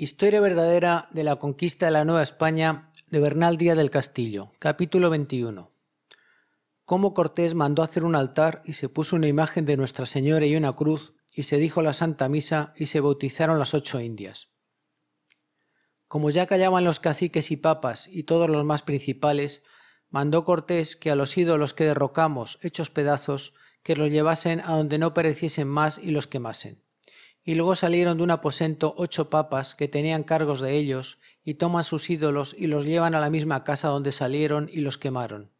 Historia verdadera de la conquista de la Nueva España de Bernal Díaz del Castillo, capítulo 21. Cómo Cortés mandó hacer un altar y se puso una imagen de Nuestra Señora y una cruz, y se dijo la Santa Misa y se bautizaron las ocho indias. Como ya callaban los caciques y papas y todos los más principales, mandó Cortés que a los ídolos que derrocamos, hechos pedazos, que los llevasen a donde no pereciesen más y los quemasen y luego salieron de un aposento ocho papas que tenían cargos de ellos, y toman sus ídolos y los llevan a la misma casa donde salieron y los quemaron.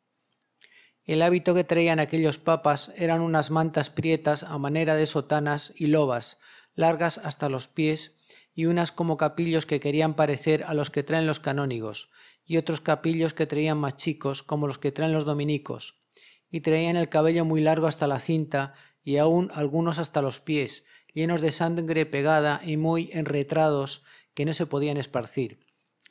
El hábito que traían aquellos papas eran unas mantas prietas a manera de sotanas y lobas, largas hasta los pies, y unas como capillos que querían parecer a los que traen los canónigos, y otros capillos que traían más chicos, como los que traen los dominicos, y traían el cabello muy largo hasta la cinta, y aún algunos hasta los pies, llenos de sangre pegada y muy enretrados que no se podían esparcir,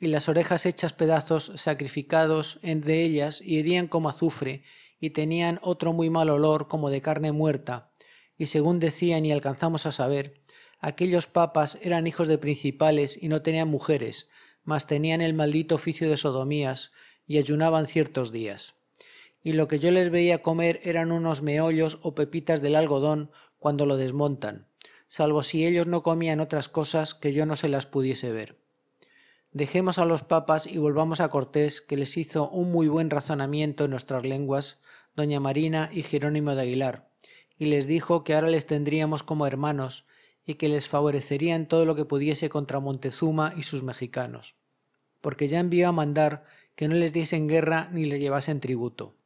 y las orejas hechas pedazos sacrificados de ellas y herían como azufre, y tenían otro muy mal olor como de carne muerta, y según decían y alcanzamos a saber, aquellos papas eran hijos de principales y no tenían mujeres, mas tenían el maldito oficio de sodomías, y ayunaban ciertos días. Y lo que yo les veía comer eran unos meollos o pepitas del algodón cuando lo desmontan, salvo si ellos no comían otras cosas que yo no se las pudiese ver. Dejemos a los papas y volvamos a Cortés, que les hizo un muy buen razonamiento en nuestras lenguas, doña Marina y Jerónimo de Aguilar, y les dijo que ahora les tendríamos como hermanos, y que les favorecerían todo lo que pudiese contra Montezuma y sus mexicanos, porque ya envió a mandar que no les diesen guerra ni les llevasen tributo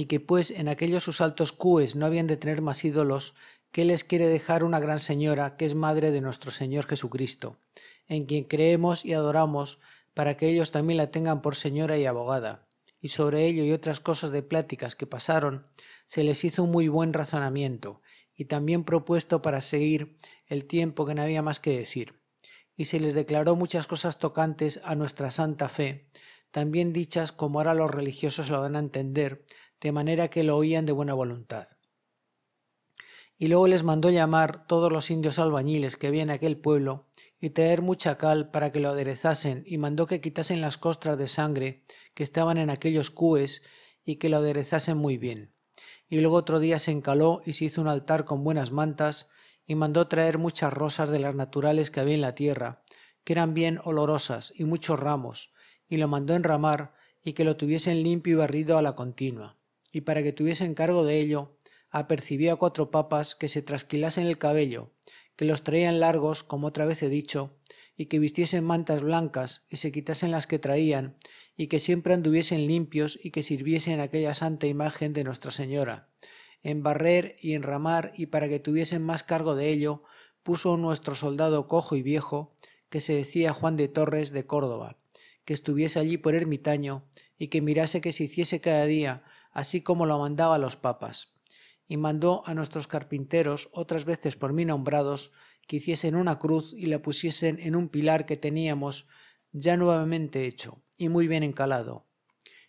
y que pues en aquellos sus altos cues no habían de tener más ídolos, que les quiere dejar una gran señora que es madre de nuestro Señor Jesucristo, en quien creemos y adoramos, para que ellos también la tengan por señora y abogada. Y sobre ello y otras cosas de pláticas que pasaron, se les hizo un muy buen razonamiento, y también propuesto para seguir el tiempo que no había más que decir. Y se les declaró muchas cosas tocantes a nuestra santa fe, también dichas como ahora los religiosos lo van a entender, de manera que lo oían de buena voluntad. Y luego les mandó llamar todos los indios albañiles que había en aquel pueblo y traer mucha cal para que lo aderezasen, y mandó que quitasen las costras de sangre que estaban en aquellos cúes y que lo aderezasen muy bien. Y luego otro día se encaló y se hizo un altar con buenas mantas, y mandó traer muchas rosas de las naturales que había en la tierra, que eran bien olorosas, y muchos ramos, y lo mandó enramar, y que lo tuviesen limpio y barrido a la continua y para que tuviesen cargo de ello, apercibió a cuatro papas que se trasquilasen el cabello, que los traían largos, como otra vez he dicho, y que vistiesen mantas blancas, y se quitasen las que traían, y que siempre anduviesen limpios y que sirviesen aquella santa imagen de Nuestra Señora. En barrer y enramar, y para que tuviesen más cargo de ello, puso nuestro soldado cojo y viejo, que se decía Juan de Torres de Córdoba, que estuviese allí por ermitaño, y que mirase que se hiciese cada día así como lo mandaba a los papas, y mandó a nuestros carpinteros, otras veces por mí nombrados, que hiciesen una cruz y la pusiesen en un pilar que teníamos ya nuevamente hecho y muy bien encalado.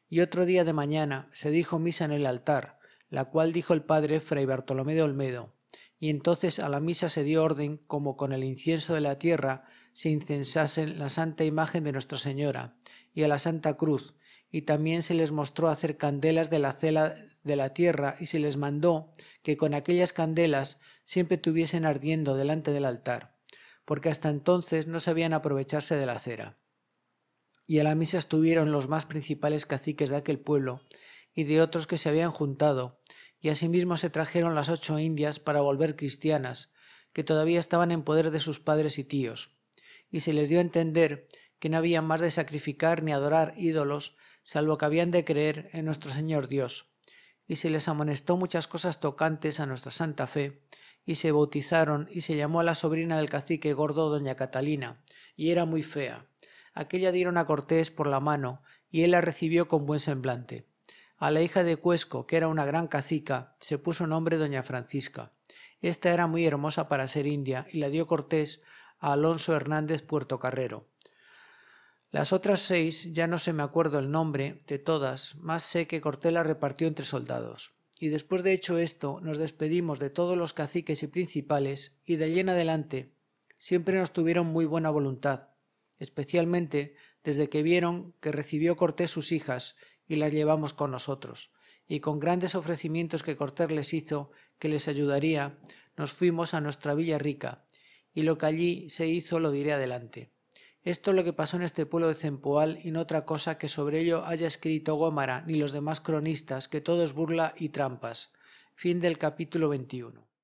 Y otro día de mañana se dijo misa en el altar, la cual dijo el padre fray Bartolomé de Olmedo, y entonces a la misa se dio orden como con el incienso de la tierra se incensasen la santa imagen de Nuestra Señora y a la Santa Cruz, y también se les mostró hacer candelas de la cela de la tierra y se les mandó que con aquellas candelas siempre tuviesen ardiendo delante del altar, porque hasta entonces no sabían aprovecharse de la cera. Y a la misa estuvieron los más principales caciques de aquel pueblo y de otros que se habían juntado, y asimismo se trajeron las ocho indias para volver cristianas, que todavía estaban en poder de sus padres y tíos, y se les dio a entender que no había más de sacrificar ni adorar ídolos, salvo que habían de creer en nuestro Señor Dios. Y se les amonestó muchas cosas tocantes a nuestra santa fe, y se bautizaron, y se llamó a la sobrina del cacique gordo doña Catalina, y era muy fea. Aquella dieron a Cortés por la mano, y él la recibió con buen semblante. A la hija de Cuesco, que era una gran cacica, se puso nombre doña Francisca. Esta era muy hermosa para ser india, y la dio Cortés a Alonso Hernández Puerto Carrero. Las otras seis, ya no se me acuerdo el nombre de todas, más sé que las repartió entre soldados. Y después de hecho esto, nos despedimos de todos los caciques y principales, y de allí en adelante siempre nos tuvieron muy buena voluntad, especialmente desde que vieron que recibió Cortés sus hijas y las llevamos con nosotros, y con grandes ofrecimientos que Cortés les hizo, que les ayudaría, nos fuimos a nuestra villa rica, y lo que allí se hizo lo diré adelante. Esto es lo que pasó en este pueblo de Cempoal y no otra cosa que sobre ello haya escrito Gómara ni los demás cronistas, que todo es burla y trampas. Fin del capítulo 21.